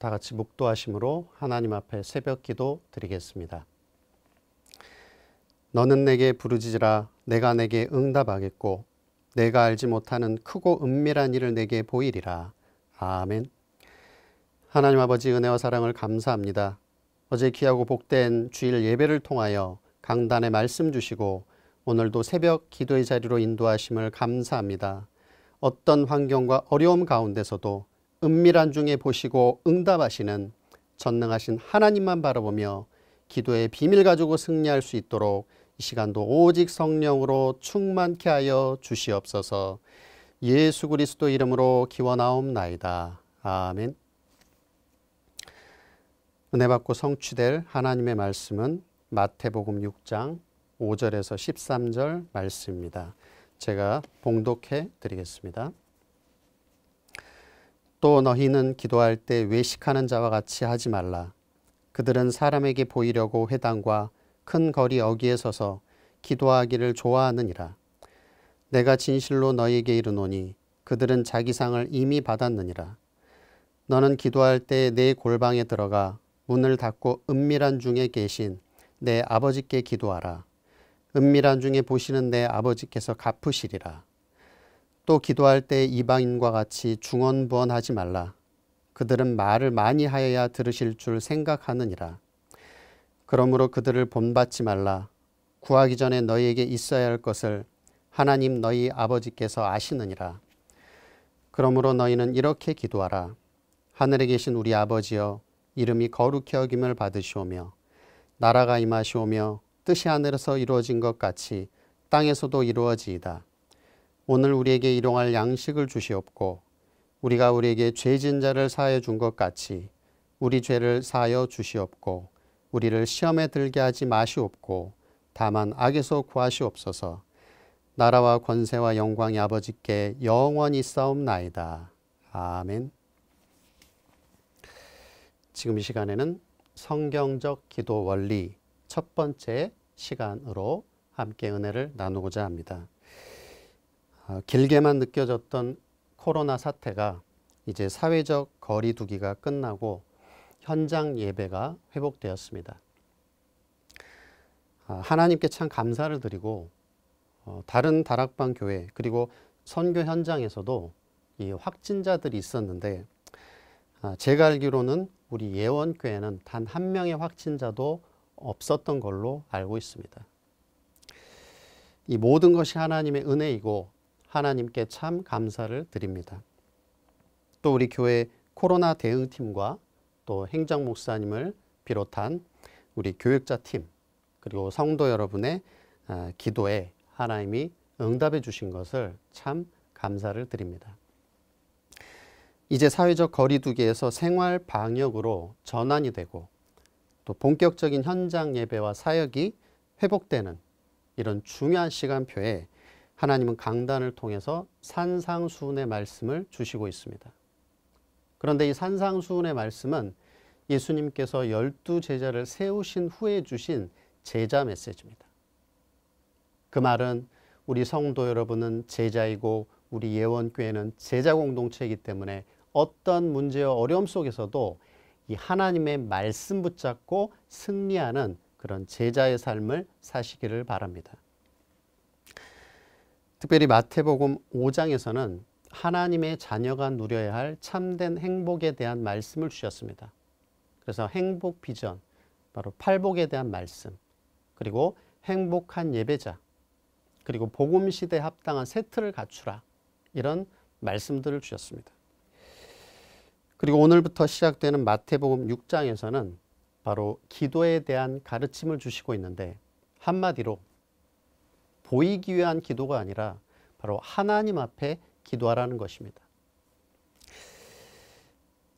다 같이 묵도하심으로 하나님 앞에 새벽 기도 드리겠습니다. 너는 내게 부르짖으라 내가 내게 응답하겠고 내가 알지 못하는 크고 은밀한 일을 내게 보이리라. 아멘. 하나님 아버지 은혜와 사랑을 감사합니다. 어제 귀하고 복된 주일 예배를 통하여 강단의 말씀 주시고 오늘도 새벽 기도의 자리로 인도하심을 감사합니다. 어떤 환경과 어려움 가운데서도 은밀한 중에 보시고 응답하시는 전능하신 하나님만 바라보며 기도의 비밀 가지고 승리할 수 있도록 이 시간도 오직 성령으로 충만케 하여 주시옵소서 예수 그리스도 이름으로 기원하옵나이다. 아멘 은혜 받고 성취될 하나님의 말씀은 마태복음 6장 5절에서 13절 말씀입니다. 제가 봉독해 드리겠습니다. 또 너희는 기도할 때 외식하는 자와 같이 하지 말라. 그들은 사람에게 보이려고 회당과 큰 거리 어귀에 서서 기도하기를 좋아하느니라. 내가 진실로 너희에게 이르노니 그들은 자기 상을 이미 받았느니라. 너는 기도할 때 내 골방에 들어가 문을 닫고 은밀한 중에 계신 내 아버지께 기도하라. 은밀한 중에 보시는 내 아버지께서 갚으시리라. 또 기도할 때 이방인과 같이 중언부언하지 말라. 그들은 말을 많이 하여야 들으실 줄 생각하느니라. 그러므로 그들을 본받지 말라. 구하기 전에 너희에게 있어야 할 것을 하나님 너희 아버지께서 아시느니라. 그러므로 너희는 이렇게 기도하라. 하늘에 계신 우리 아버지여 이름이 거룩히 여김을 받으시오며 나라가 임하시오며 뜻이 하늘에서 이루어진 것 같이 땅에서도 이루어지이다. 오늘 우리에게 일용할 양식을 주시옵고 우리가 우리에게 죄진 자를 사해 준것 같이 우리 죄를 사하여 주시옵고 우리를 시험에 들게 하지 마시옵고 다만 악에서 구하시옵소서 나라와 권세와 영광이 아버지께 영원히 싸움나이다. 아멘 지금 이 시간에는 성경적 기도 원리 첫 번째 시간으로 함께 은혜를 나누고자 합니다. 아, 길게만 느껴졌던 코로나 사태가 이제 사회적 거리 두기가 끝나고 현장 예배가 회복되었습니다. 아, 하나님께 참 감사를 드리고 어, 다른 다락방 교회 그리고 선교 현장에서도 이 확진자들이 있었는데 아, 제가 알기로는 우리 예원교회는 단 한 명의 확진자도 없었던 걸로 알고 있습니다. 이 모든 것이 하나님의 은혜이고 하나님께 참 감사를 드립니다. 또 우리 교회 코로나 대응팀과 또 행정 목사님을 비롯한 우리 교육자 팀 그리고 성도 여러분의 아, 기도에 하나님이 응답해 주신 것을 참 감사를 드립니다. 이제 사회적 거리두기에서 생활 방역으로 전환이 되고 또 본격적인 현장 예배와 사역이 회복되는 이런 중요한 시간표에 하나님은 강단을 통해서 산상수훈의 말씀을 주시고 있습니다. 그런데 이 산상수훈의 말씀은 예수님께서 열두 제자를 세우신 후에 주신 제자 메시지입니다. 그 말은 우리 성도 여러분은 제자이고 우리 예원교회는 제자 공동체이기 때문에 어떤 문제와 어려움 속에서도 이 하나님의 말씀 붙잡고 승리하는 그런 제자의 삶을 사시기를 바랍니다. 특별히 마태복음 5장에서는 하나님의 자녀가 누려야 할 참된 행복에 대한 말씀을 주셨습니다. 그래서 행복 비전, 바로 팔복에 대한 말씀, 그리고 행복한 예배자, 그리고 복음 시대에 합당한 세트를 갖추라 이런 말씀들을 주셨습니다. 그리고 오늘부터 시작되는 마태복음 6장에서는 바로 기도에 대한 가르침을 주시고 있는데 한마디로 보이기 위한 기도가 아니라 바로 하나님 앞에 기도하라는 것입니다.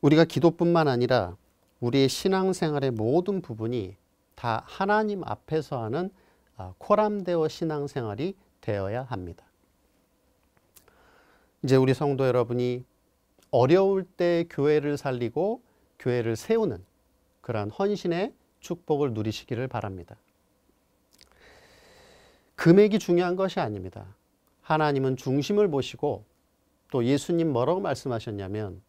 우리가 기도뿐만 아니라 우리의 신앙생활의 모든 부분이 다 하나님 앞에서 하는 아, 코람데어 신앙생활이 되어야 합니다. 이제 우리 성도 여러분이 어려울 때 교회를 살리고 교회를 세우는 그러한 헌신의 축복을 누리시기를 바랍니다. 금액이 중요한 것이 아닙니다. 하나님은 중심을 보시고 또 예수님 뭐라고 말씀하셨냐면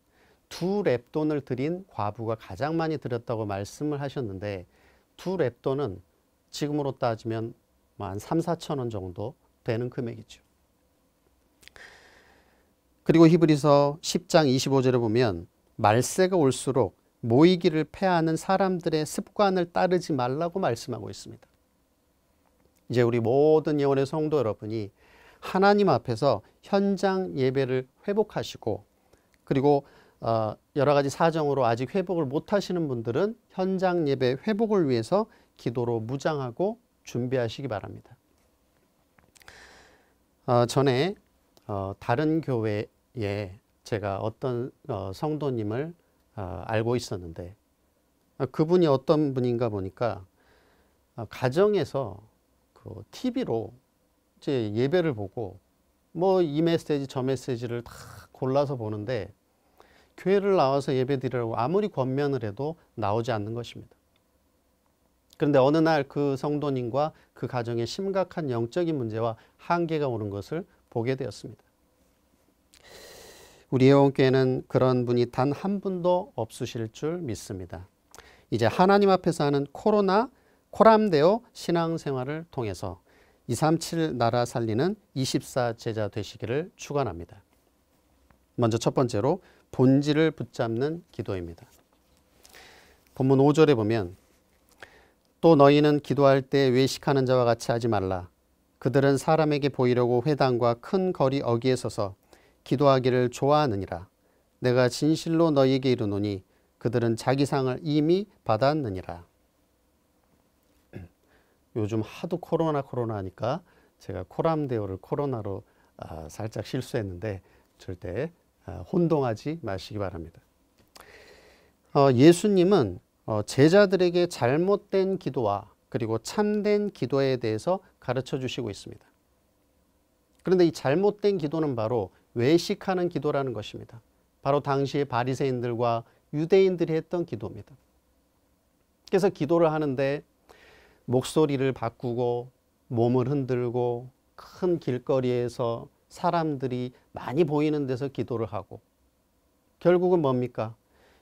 두 랩돈을 드린 과부가 가장 많이 드렸다고 말씀을 하셨는데 두 랩돈은 지금으로 따지면 뭐 한 3, 4천 원 정도 되는 금액이죠. 그리고 히브리서 10장 25절에 보면 말세가 올수록 모이기를 패하는 사람들의 습관을 따르지 말라고 말씀하고 있습니다. 이제 우리 모든 예원의 성도 여러분이 하나님 앞에서 현장 예배를 회복하시고 그리고 어, 여러 가지 사정으로 아직 회복을 못 하시는 분들은 현장 예배 회복을 위해서 기도로 무장하고 준비하시기 바랍니다. 어, 전에 어, 다른 교회에 제가 어떤 어, 성도님을 어, 알고 있었는데 어, 그분이 어떤 분인가 보니까 가정에서 그 TV로 이제 예배를 보고 뭐 이 메시지 저 메시지를 다 골라서 보는데 교회를 나와서 예배 드리라고 아무리 권면을 해도 나오지 않는 것입니다. 그런데 어느 날 그 성도님과 그 가정에 심각한 영적인 문제와 한계가 오는 것을 보게 되었습니다. 우리 예원교회는 그런 분이 단 한 분도 없으실 줄 믿습니다. 이제 하나님 앞에서 하는 코로나 코람대오 신앙생활을 통해서 237 나라 살리는 24 제자 되시기를 축원합니다. 먼저 첫 번째로 본질을 붙잡는 기도입니다. 본문 5절에 보면 또 너희는 기도할 때 외식하는 자와 같이 하지 말라. 그들은 사람에게 보이려고 회당과 큰 거리 어귀에 서서 기도하기를 좋아하느니라. 내가 진실로 너희에게 이르노니 그들은 자기 상을 이미 받았느니라. 요즘 하도 코로나 코로나 하니까 제가 코람 대오를 코로나로 아, 살짝 실수했는데 절대 아, 혼동하지 마시기 바랍니다. 어, 예수님은 어, 제자들에게 잘못된 기도와 그리고 참된 기도에 대해서 가르쳐 주시고 있습니다. 그런데 이 잘못된 기도는 바로 외식하는 기도라는 것입니다. 바로 당시의 바리새인들과 유대인들이 했던 기도입니다. 그래서 기도를 하는데 목소리를 바꾸고 몸을 흔들고 큰 길거리에서 사람들이 많이 보이는 데서 기도를 하고 결국은 뭡니까?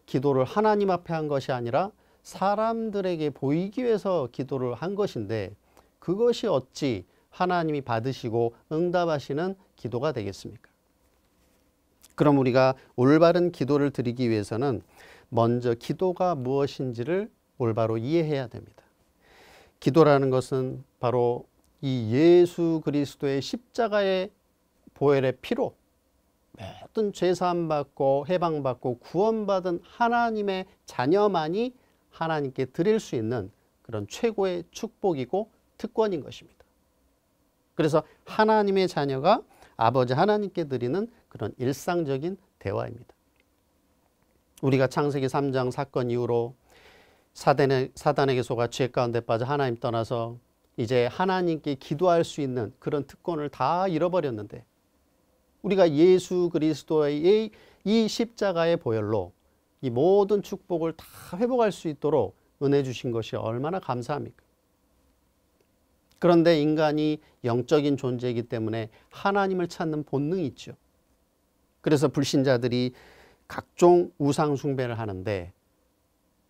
기도를 하나님 앞에 한 것이 아니라 사람들에게 보이기 위해서 기도를 한 것인데 그것이 어찌 하나님이 받으시고 응답하시는 기도가 되겠습니까? 그럼 우리가 올바른 기도를 드리기 위해서는 먼저 기도가 무엇인지를 올바로 이해해야 됩니다. 기도라는 것은 바로 이 예수 그리스도의 십자가의 보혈의 피로 모든 죄사함 받고 해방받고 구원받은 하나님의 자녀만이 하나님께 드릴 수 있는 그런 최고의 축복이고 특권인 것입니다. 그래서 하나님의 자녀가 아버지 하나님께 드리는 그런 일상적인 대화입니다. 우리가 창세기 3장 사건 이후로 사단에, 사단에게 속아 죄 가운데 빠져 하나님 떠나서 이제 하나님께 기도할 수 있는 그런 특권을 다 잃어버렸는데 우리가 예수 그리스도의 이 십자가의 보혈로 이 모든 축복을 다 회복할 수 있도록 은혜 주신 것이 얼마나 감사합니까? 그런데 인간이 영적인 존재이기 때문에 하나님을 찾는 본능이 있죠. 그래서 불신자들이 각종 우상 숭배를 하는데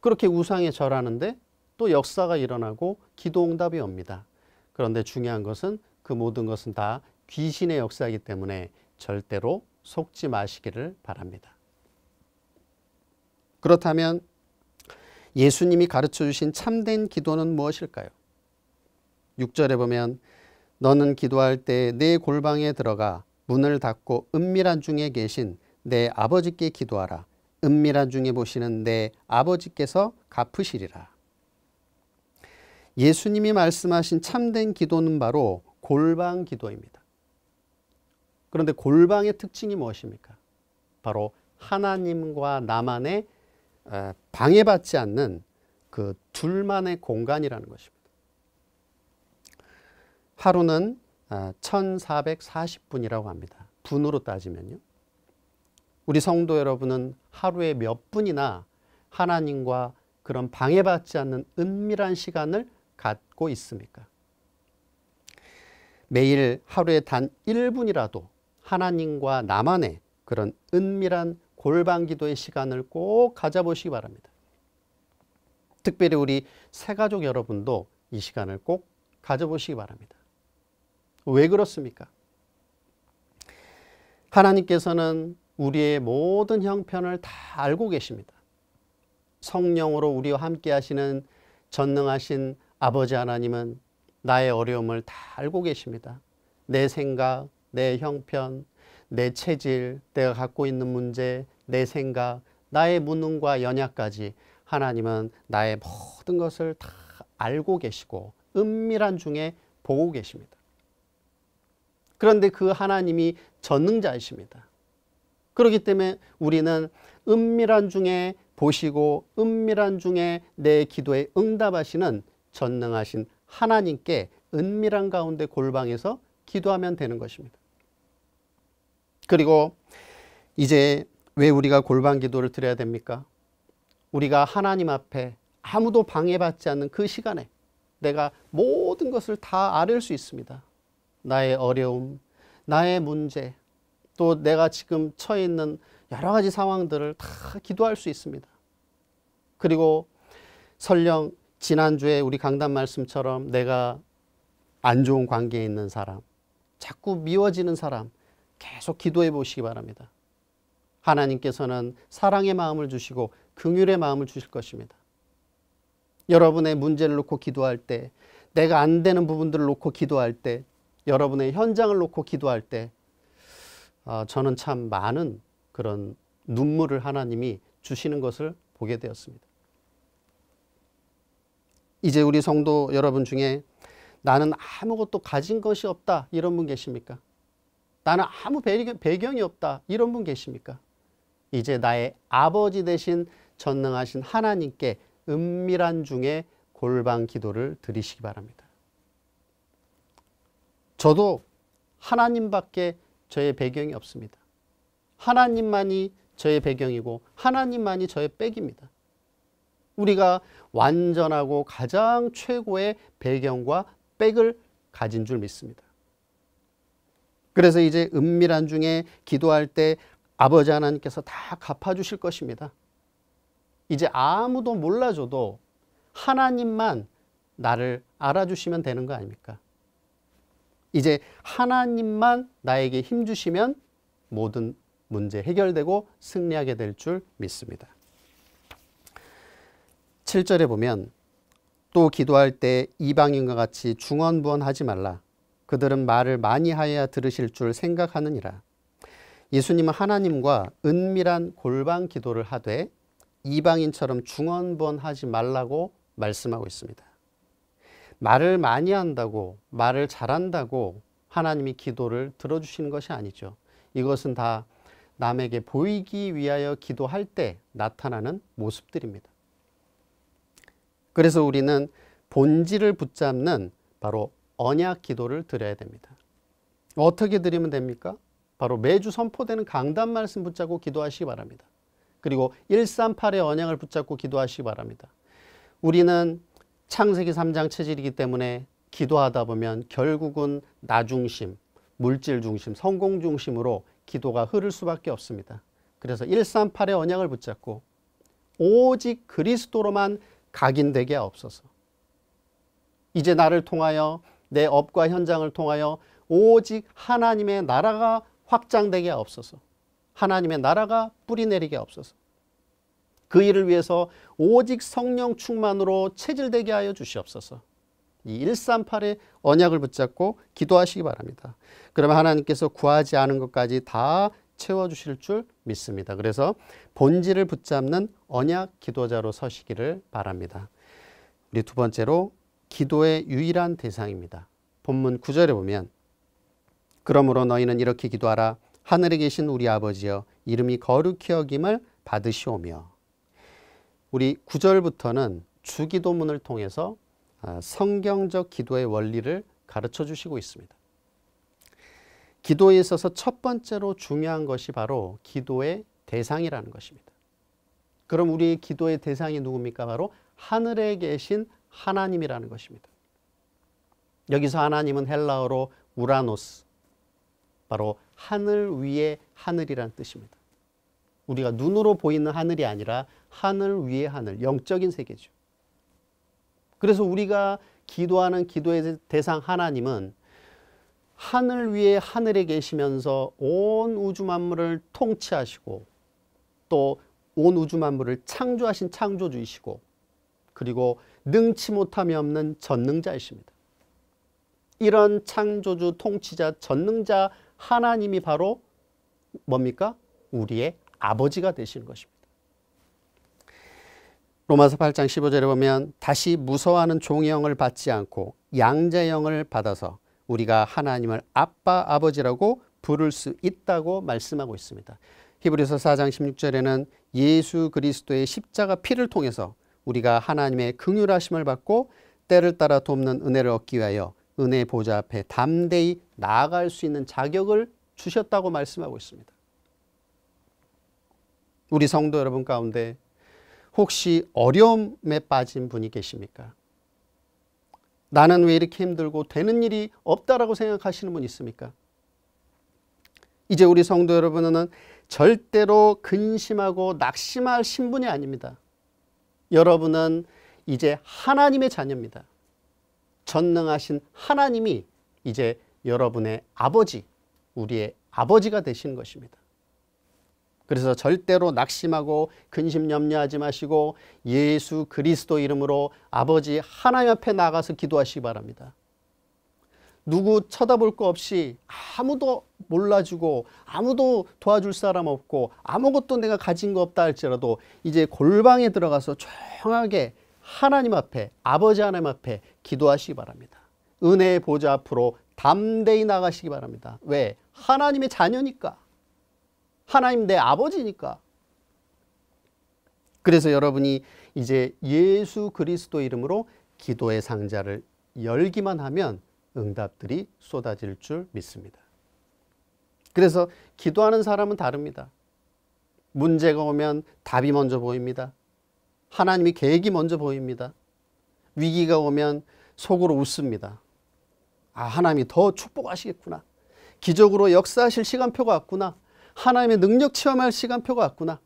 그렇게 우상에 절하는데 또 역사가 일어나고 기도응답이 옵니다. 그런데 중요한 것은 그 모든 것은 다 귀신의 역사이기 때문에 절대로 속지 마시기를 바랍니다. 그렇다면 예수님이 가르쳐 주신 참된 기도는 무엇일까요? 6절에 보면 너는 기도할 때 내 골방에 들어가 문을 닫고 은밀한 중에 계신 내 아버지께 기도하라. 은밀한 중에 보시는데 아버지께서 갚으시리라. 예수님이 말씀하신 참된 기도는 바로 골방 기도입니다. 그런데 골방의 특징이 무엇입니까? 바로 하나님과 나만의 어, 방해받지 않는 그 둘만의 공간이라는 것입니다. 하루는 1440분이라고 어, 합니다. 분으로 따지면요. 우리 성도 여러분은 하루에 몇 분이나 하나님과 그런 방해받지 않는 은밀한 시간을 갖고 있습니까? 매일 하루에 단 1분이라도 하나님과 나만의 그런 은밀한 골방 기도의 시간을 꼭 가져보시기 바랍니다. 특별히 우리 새가족 여러분도 이 시간을 꼭 가져보시기 바랍니다. 왜 그렇습니까? 하나님께서는 우리의 모든 형편을 다 알고 계십니다. 성령으로 우리와 함께 하시는 전능하신 아버지 하나님은 나의 어려움을 다 알고 계십니다. 내 생각, 내 형편, 내 체질, 내가 갖고 있는 문제, 내 생각, 나의 무능과 연약까지 하나님은 나의 모든 것을 다 알고 계시고 은밀한 중에 보고 계십니다. 그런데 그 하나님이 전능자이십니다. 그렇기 때문에 우리는 은밀한 중에 보시고 은밀한 중에 내 기도에 응답하시는 전능하신 하나님께 은밀한 가운데 골방에서 기도하면 되는 것입니다. 그리고 이제 왜 우리가 골방 기도를 드려야 됩니까? 우리가 하나님 앞에 아무도 방해받지 않는 그 시간에 내가 모든 것을 다 아릴 수 있습니다. 나의 어려움, 나의 문제, 또 내가 지금 처해 있는 여러 가지 상황들을 다 기도할 수 있습니다. 그리고 설령 지난주에 우리 강단 말씀처럼 내가 안 좋은 관계에 있는 사람, 자꾸 미워지는 사람 계속 기도해 보시기 바랍니다. 하나님께서는 사랑의 마음을 주시고 긍휼의 마음을 주실 것입니다. 여러분의 문제를 놓고 기도할 때, 내가 안 되는 부분들을 놓고 기도할 때, 여러분의 현장을 놓고 기도할 때 어, 저는 참 많은 그런 눈물을 하나님이 주시는 것을 보게 되었습니다. 이제 우리 성도 여러분 중에 나는 아무것도 가진 것이 없다 이런 분 계십니까? 나는 아무 배경이 없다 이런 분 계십니까? 이제 나의 아버지 대신 전능하신 하나님께 은밀한 중에 골방 기도를 드리시기 바랍니다. 저도 하나님밖에 저의 배경이 없습니다. 하나님만이 저의 배경이고 하나님만이 저의 백입니다. 우리가 완전하고 가장 최고의 배경과 백을 가진 줄 믿습니다. 그래서 이제 은밀한 중에 기도할 때 아버지 하나님께서 다 갚아주실 것입니다. 이제 아무도 몰라줘도 하나님만 나를 알아주시면 되는 거 아닙니까? 이제 하나님만 나에게 힘 주시면 모든 문제 해결되고 승리하게 될 줄 믿습니다. 7절에 보면 또 기도할 때 이방인과 같이 중언부언하지 말라. 그들은 말을 많이 하여야 들으실 줄 생각하느니라. 예수님은 하나님과 은밀한 골방 기도를 하되 이방인처럼 중언부언하지 말라고 말씀하고 있습니다. 말을 많이 한다고 말을 잘한다고 하나님이 기도를 들어주시는 것이 아니죠. 이것은 다 남에게 보이기 위하여 기도할 때 나타나는 모습들입니다. 그래서 우리는 본질을 붙잡는 바로 언약 기도를 드려야 됩니다. 어떻게 드리면 됩니까? 바로 매주 선포되는 강단 말씀 붙잡고 기도하시기 바랍니다. 그리고 138의 언약을 붙잡고 기도하시기 바랍니다. 우리는 창세기 3장 체질이기 때문에 기도하다 보면 결국은 나 중심, 물질 중심, 성공 중심으로 기도가 흐를 수밖에 없습니다. 그래서 138의 언약을 붙잡고 오직 그리스도로만 각인되게 없어서 이제 나를 통하여 내 업과 현장을 통하여 오직 하나님의 나라가 확장되게 없어서 하나님의 나라가 뿌리내리게 없어서 그 일을 위해서 오직 성령 충만으로 체질되게 하여 주시옵소서. 이 138의 언약을 붙잡고 기도하시기 바랍니다. 그러면 하나님께서 구하지 않은 것까지 다 채워주실 줄 믿습니다. 그래서 본질을 붙잡는 언약 기도자로 서시기를 바랍니다. 우리 두 번째로 기도의 유일한 대상입니다. 본문 9절에 보면 그러므로 너희는 이렇게 기도하라 하늘에 계신 우리 아버지여 이름이 거룩히 여김을 받으시오며 우리 9절부터는 주기도문을 통해서 아, 성경적 기도의 원리를 가르쳐 주시고 있습니다. 기도에 있어서 첫 번째로 중요한 것이 바로 기도의 대상이라는 것입니다. 그럼 우리의 기도의 대상이 누굽니까? 바로 하늘에 계신 하나님이라는 것입니다. 여기서 하나님은 헬라어로 우라노스, 바로 하늘 위의 하늘이란 뜻입니다. 우리가 눈으로 보이는 하늘이 아니라 하늘 위의 하늘, 영적인 세계죠. 그래서 우리가 기도하는 기도의 대상 하나님은 하늘 위에 하늘에 계시면서 온 우주 만물을 통치하시고 또 온 우주 만물을 창조하신 창조주이시고 그리고 능치 못함이 없는 전능자이십니다. 이런 창조주, 통치자, 전능자 하나님이 바로 뭡니까? 우리의 아버지가 되시는 것입니다. 로마서 8장 15절에 보면 다시 무서워하는 종형을 받지 않고 양자형을 받아서 우리가 하나님을 아빠 아버지라고 부를 수 있다고 말씀하고 있습니다. 히브리서 4장 16절에는 예수 그리스도의 십자가 피를 통해서 우리가 하나님의 긍휼하심을 받고 때를 따라 돕는 은혜를 얻기 위하여 은혜 보좌 앞에 담대히 나아갈 수 있는 자격을 주셨다고 말씀하고 있습니다. 우리 성도 여러분 가운데 혹시 어려움에 빠진 분이 계십니까? 나는 왜 이렇게 힘들고 되는 일이 없다라고 생각하시는 분 있습니까? 이제 우리 성도 여러분은 절대로 근심하고 낙심할 신분이 아닙니다. 여러분은 이제 하나님의 자녀입니다. 전능하신 하나님이 이제 여러분의 아버지, 우리의 아버지가 되신 것입니다. 그래서 절대로 낙심하고 근심 염려하지 마시고 예수 그리스도 이름으로 아버지 하나님 앞에 나가서 기도하시기 바랍니다. 누구 쳐다볼 거 없이 아무도 몰라주고 아무도 도와줄 사람 없고 아무것도 내가 가진 거 없다 할지라도 이제 골방에 들어가서 조용하게 하나님 앞에 아버지 하나님 앞에 기도하시기 바랍니다. 은혜의 보좌 앞으로 담대히 나가시기 바랍니다. 왜? 하나님의 자녀니까. 하나님 내 아버지니까. 그래서 여러분이 이제 예수 그리스도 이름으로 기도의 상자를 열기만 하면 응답들이 쏟아질 줄 믿습니다. 그래서 기도하는 사람은 다릅니다. 문제가 오면 답이 먼저 보입니다. 하나님이 계획이 먼저 보입니다. 위기가 오면 속으로 웃습니다. 아, 하나님이 더 축복하시겠구나. 기적으로 역사하실 시간표가 왔구나. 하나님의 능력 체험할 시간표가 왔구나.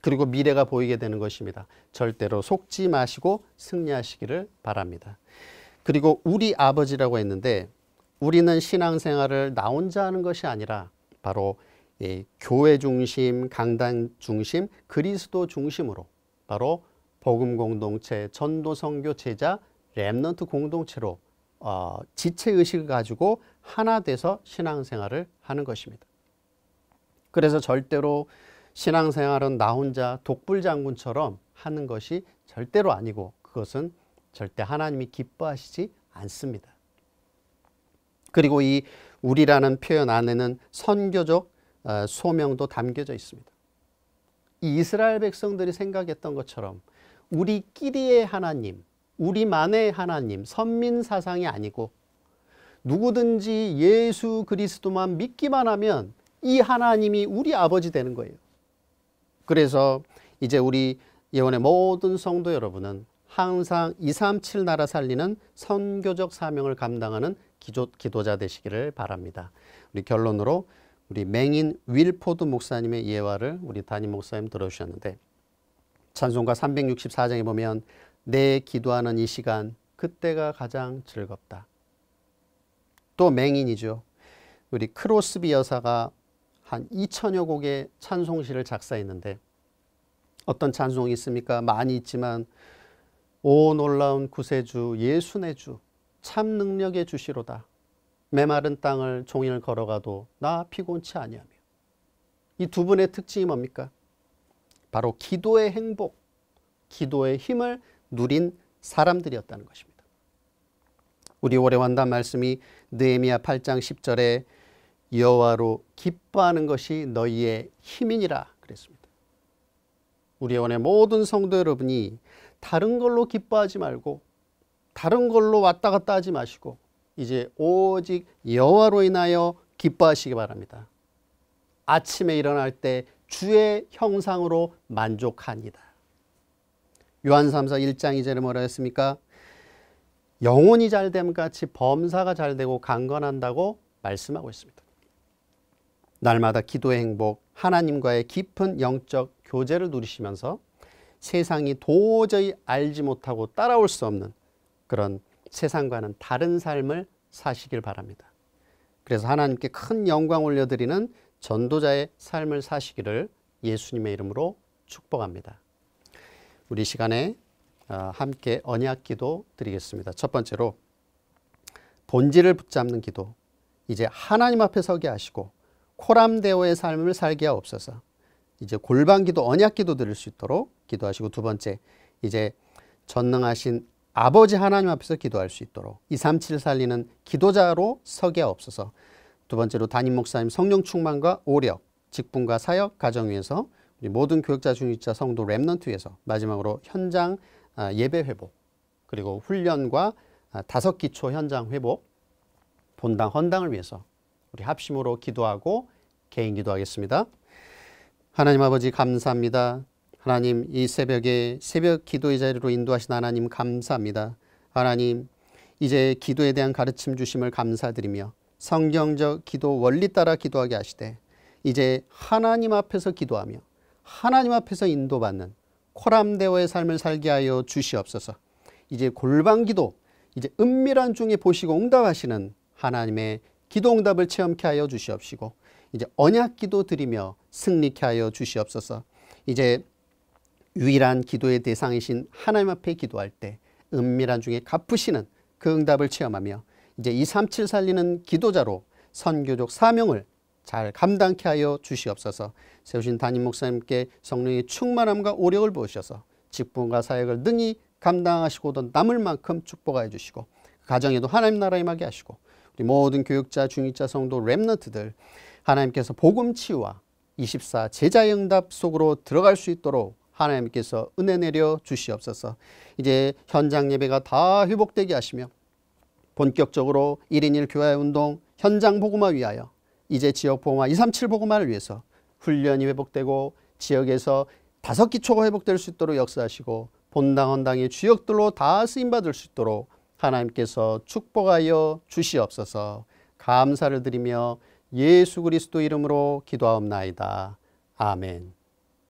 그리고 미래가 보이게 되는 것입니다. 절대로 속지 마시고 승리하시기를 바랍니다. 그리고 우리 아버지라고 했는데 우리는 신앙생활을 나 혼자 하는 것이 아니라 바로 교회 중심, 강단 중심, 그리스도 중심으로 바로 복음 공동체, 전도 선교 제자, 랩넌트 공동체로 어, 지체 의식을 가지고 하나 돼서 신앙생활을 하는 것입니다. 그래서 절대로 신앙생활은 나 혼자 독불장군처럼 하는 것이 절대로 아니고 그것은 절대 하나님이 기뻐하시지 않습니다. 그리고 이 우리라는 표현 안에는 선교적 어, 소명도 담겨져 있습니다. 이스라엘 백성들이 생각했던 것처럼 우리끼리의 하나님, 우리만의 하나님, 선민 사상이 아니고 누구든지 예수 그리스도만 믿기만 하면 이 하나님이 우리 아버지 되는 거예요. 그래서 이제 우리 예원의 모든 성도 여러분은 항상 237 나라 살리는 선교적 사명을 감당하는 기조, 기도자 되시기를 바랍니다. 우리 결론으로 우리 맹인 윌포드 목사님의 예화를 우리 담임 목사님 들어주셨는데 찬송가 364장에 보면 내 기도하는 이 시간 그때가 가장 즐겁다. 또 맹인이죠. 우리 크로스비 여사가 한 2천여 곡의 찬송시를 작사했는데 어떤 찬송이 있습니까? 많이 있지만 오 놀라운 구세주 예수 내주 참 능력의 주시로다. 메마른 땅을 종일 걸어가도 나 피곤치 아니하며. 이 두 분의 특징이 뭡니까? 바로 기도의 행복, 기도의 힘을 누린 사람들이었다는 것입니다. 우리 오래 완단 말씀이 느헤미야 8장 10절에 여호와로 기뻐하는 것이 너희의 힘이니라 그랬습니다. 우리 원의 모든 성도 여러분이 다른 걸로 기뻐하지 말고 다른 걸로 왔다 갔다 하지 마시고 이제 오직 여호와로 인하여 기뻐하시기 바랍니다. 아침에 일어날 때 주의 형상으로 만족하니다 요한삼서 1장 2절에 뭐라 했습니까? 영혼이 잘됨 같이 범사가 잘되고 강건한다고 말씀하고 있습니다. 날마다 기도의 행복, 하나님과의 깊은 영적 교제를 누리시면서 세상이 도저히 알지 못하고 따라올 수 없는 그런 세상과는 다른 삶을 사시길 바랍니다. 그래서 하나님께 큰 영광 올려드리는 전도자의 삶을 사시기를 예수님의 이름으로 축복합니다. 우리 시간에 어, 함께 언약 기도 드리겠습니다. 첫 번째로 본질을 붙잡는 기도. 이제 하나님 앞에 서게 하시고 코람데오의 삶을 살게 하옵소서. 이제 골반기도 언약기도 들을 수 있도록 기도하시고 두 번째 이제 전능하신 아버지 하나님 앞에서 기도할 수 있도록 237 살리는 기도자로 서게 하옵소서. 두 번째로 담임 목사님 성령 충만과 오력, 직분과 사역, 가정 위에서 우리 모든 교육자 중직자 성도 랩넌트 위에서 마지막으로 현장 아, 예배 회복 그리고 훈련과 아, 다섯 기초 현장 회복 본당 헌당을 위해서 우리 합심으로 기도하고 개인 기도하겠습니다. 하나님 아버지 감사합니다. 하나님 이 새벽에 새벽 기도의 자리로 인도하신 하나님 감사합니다. 하나님 이제 기도에 대한 가르침 주심을 감사드리며 성경적 기도 원리 따라 기도하게 하시되 이제 하나님 앞에서 기도하며 하나님 앞에서 인도받는 코람데오의 삶을 살게 하여 주시옵소서. 이제 골방 기도, 이제 은밀한 중에 보시고 응답하시는 하나님의 기도응답을 체험케 하여 주시옵시고 이제 언약 기도 드리며 승리케 하여 주시옵소서 이제 유일한 기도의 대상이신 하나님 앞에 기도할 때 은밀한 중에 갚으시는 그 응답을 체험하며 이제 237 살리는 기도자로 선교적 사명을 잘 감당케 하여 주시옵소서 세우신 담임 목사님께 성령의 충만함과 오력을 보셔서 직분과 사역을 능히 감당하시고도 남을 만큼 축복하여 주시고 그 가정에도 하나님 나라에 임하게 하시고 모든 교육자, 중직자, 성도, 랩너트들 하나님께서 복음치유와 24제자영답 속으로 들어갈 수 있도록 하나님께서 은혜 내려 주시옵소서 이제 현장 예배가 다 회복되게 하시며 본격적으로 1인 1 교회 운동 현장 복음화 위하여 이제 지역 복음화 237 복음화를 위해서 훈련이 회복되고 지역에서 다섯 기초가 회복될 수 있도록 역사하시고 본당 헌당의 주역들로 다 쓰임받을 수 있도록 하나님께서 축복하여 주시옵소서 감사를 드리며 예수 그리스도 이름으로 기도하옵나이다. 아멘.